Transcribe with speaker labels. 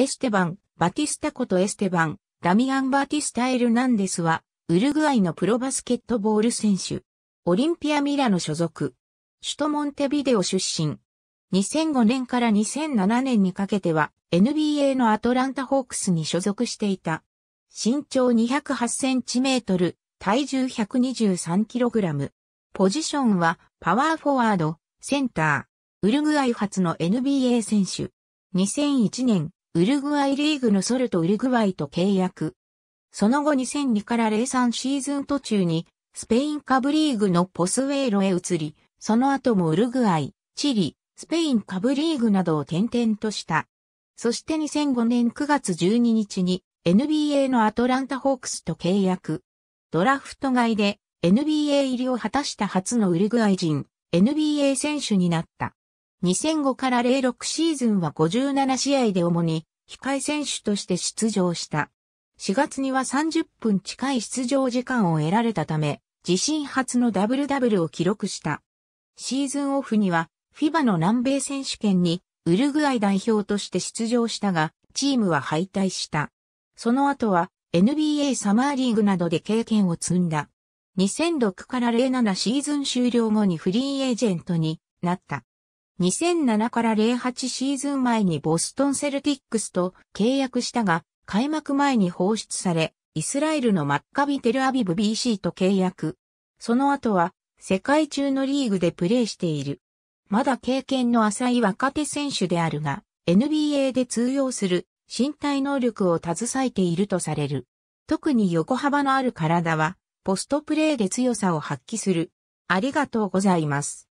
Speaker 1: エステバン、バティスタことエステバン、ダミアン・バティスタ・エルナンデスは、ウルグアイのプロバスケットボール選手。オリンピア・ミラノ所属。首都モンテビデオ出身。2005年から2007年にかけては、NBA のアトランタ・ホークスに所属していた。身長208センチメートル、体重123キログラム。ポジションは、パワーフォワード、センター。ウルグアイ初の NBA 選手。2001年、ウルグアイリーグのソルとウルグアイと契約。その後2002から03シーズン途中に、スペインカブリーグのポスウェーロへ移り、その後もウルグアイ、チリ、スペインカブリーグなどを転々とした。そして2005年9月12日に NBA のアトランタホークスと契約。ドラフト外で NBA 入りを果たした初のウルグアイ人、NBA 選手になった。2005から06シーズンは57試合で主に控え選手として出場した。4月には30分近い出場時間を得られたため、自身初のダブルダブルを記録した。シーズンオフには、フィバの南米選手権にウルグアイ代表として出場したが、チームは敗退した。その後は NBA サマーリーグなどで経験を積んだ。2006から07シーズン終了後にフリーエージェントになった。2007から08シーズン前にボストンセルティックスと契約したが、開幕前に放出され、イスラエルのマッカビ・テルアビブ BC と契約。その後は、世界中のリーグでプレーしている。まだ経験の浅い若手選手であるが、NBA で通用する身体能力を携えているとされる。特に横幅のある体は、ポストプレーで強さを発揮する。ありがとうございます。